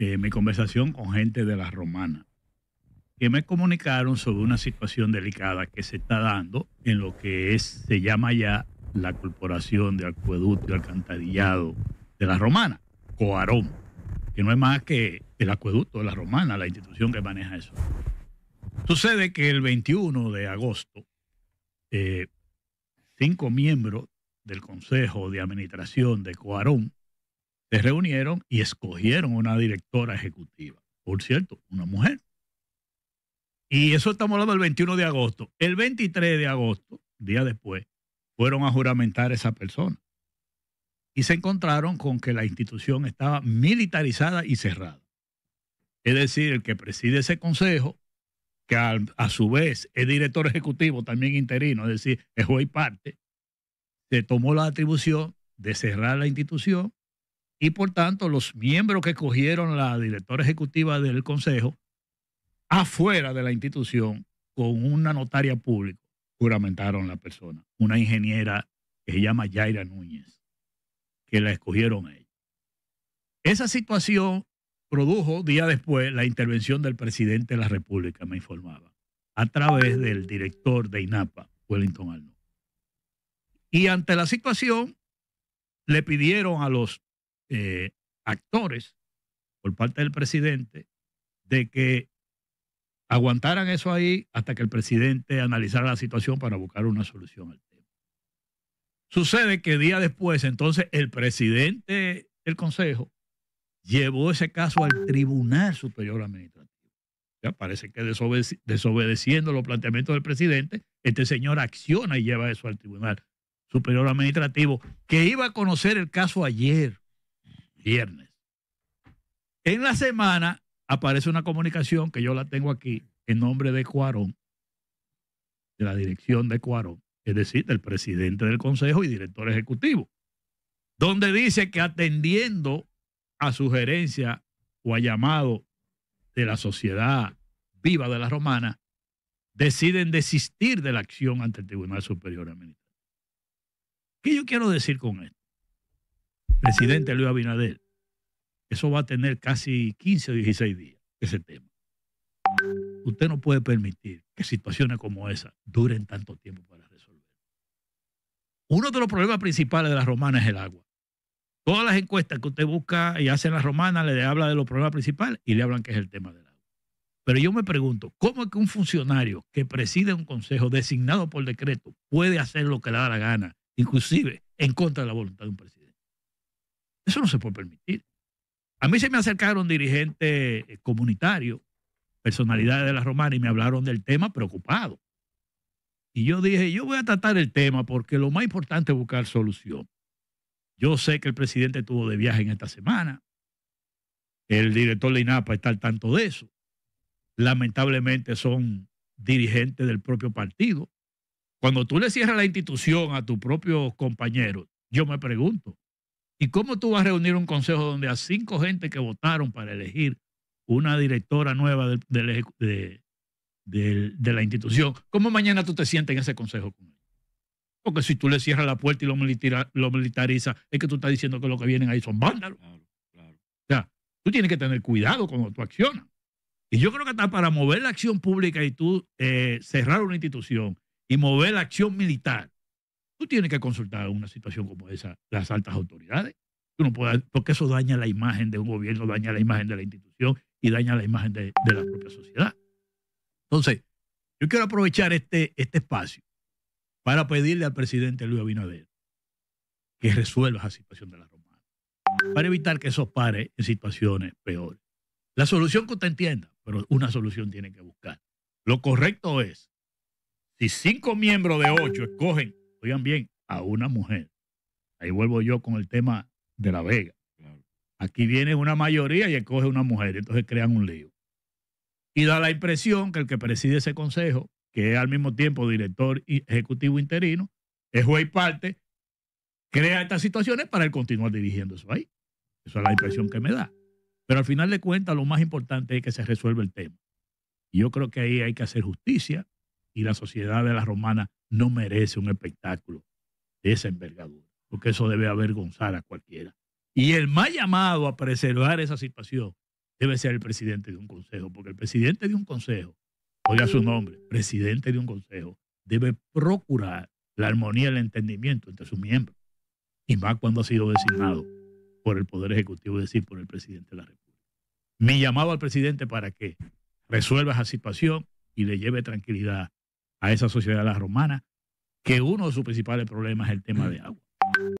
Eh, mi conversación con gente de la Romana, que me comunicaron sobre una situación delicada que se está dando en lo que es, se llama ya la Corporación de Acueducto y Alcantarillado de la Romana, Coarón, que no es más que el acueducto de la Romana, la institución que maneja eso. Sucede que el 21 de agosto, eh, cinco miembros del Consejo de Administración de Coarón se reunieron y escogieron una directora ejecutiva. Por cierto, una mujer. Y eso estamos hablando del 21 de agosto. El 23 de agosto, día después, fueron a juramentar a esa persona. Y se encontraron con que la institución estaba militarizada y cerrada. Es decir, el que preside ese consejo, que a, a su vez es director ejecutivo, también interino, es decir, es hoy parte, se tomó la atribución de cerrar la institución y por tanto los miembros que cogieron la directora ejecutiva del Consejo afuera de la institución con una notaria pública juramentaron la persona, una ingeniera que se llama Yaira Núñez, que la escogieron ellos. Esa situación produjo día después la intervención del presidente de la República, me informaba, a través del director de INAPA, Wellington Arnold. Y ante la situación, le pidieron a los eh, actores por parte del presidente de que aguantaran eso ahí hasta que el presidente analizara la situación para buscar una solución al tema. Sucede que día después, entonces, el presidente del Consejo llevó ese caso al Tribunal Superior Administrativo. Ya parece que desobedeciendo los planteamientos del presidente, este señor acciona y lleva eso al Tribunal Superior Administrativo, que iba a conocer el caso ayer viernes. En la semana aparece una comunicación que yo la tengo aquí en nombre de Cuarón, de la dirección de Cuarón, es decir, del presidente del Consejo y director ejecutivo, donde dice que atendiendo a sugerencia o a llamado de la sociedad viva de la romana, deciden desistir de la acción ante el Tribunal Superior Administrativo. ¿Qué yo quiero decir con esto? presidente Luis Abinader, eso va a tener casi 15 o 16 días, ese tema. Usted no puede permitir que situaciones como esa duren tanto tiempo para resolver. Uno de los problemas principales de las romanas es el agua. Todas las encuestas que usted busca y hace en las romanas le habla de los problemas principales y le hablan que es el tema del agua. Pero yo me pregunto, ¿cómo es que un funcionario que preside un consejo designado por decreto puede hacer lo que le da la gana, inclusive en contra de la voluntad de un presidente? Eso no se puede permitir. A mí se me acercaron dirigentes eh, comunitarios, personalidades de la romana, y me hablaron del tema preocupado. Y yo dije, yo voy a tratar el tema porque lo más importante es buscar solución. Yo sé que el presidente estuvo de viaje en esta semana. El director de INAPA está al tanto de eso. Lamentablemente son dirigentes del propio partido. Cuando tú le cierras la institución a tus propios compañeros, yo me pregunto, ¿Y cómo tú vas a reunir un consejo donde a cinco gente que votaron para elegir una directora nueva de, la institución, cómo mañana tú te sientes en ese consejo con él? Porque si tú le cierras la puerta y lo, militarizas, es que tú estás diciendo que lo que vienen ahí son vándalos. Claro, claro. O sea, tú tienes que tener cuidado cuando tú accionas. Y yo creo que está para mover la acción pública y tú eh, cerrar una institución y mover la acción militar, Tú tienes que consultar una situación como esa, las altas autoridades. Tú no porque eso daña la imagen de un gobierno, daña la imagen de la institución y daña la imagen de, la propia sociedad. Entonces, yo quiero aprovechar este, este espacio para pedirle al presidente Luis Abinader que resuelva esa situación de la romana, para evitar que eso pare en situaciones peores. La solución que usted entienda, pero una solución tiene que buscar. Lo correcto es, si cinco miembros de ocho escogen oigan bien, a una mujer. Ahí vuelvo yo con el tema de La Vega. Aquí viene una mayoría y escoge una mujer, entonces crean un lío. Y da la impresión que el que preside ese consejo, que es al mismo tiempo director ejecutivo interino, es juez parte, crea estas situaciones para él continuar dirigiendo eso ahí. Esa es la impresión que me da. Pero al final de cuentas, lo más importante es que se resuelva el tema. Y yo creo que ahí hay que hacer justicia y la sociedad de la romana no merece un espectáculo de esa envergadura, porque eso debe avergonzar a cualquiera. Y el más llamado a preservar esa situación debe ser el presidente de un consejo, porque el presidente de un consejo, oiga su nombre, presidente de un consejo, debe procurar la armonía y el entendimiento entre sus miembros, y más cuando ha sido designado por el Poder Ejecutivo, es decir, por el presidente de la República. Mi llamado al presidente para que resuelva esa situación y le lleve tranquilidad a esa sociedad la romana, que uno de sus principales problemas es el tema de agua.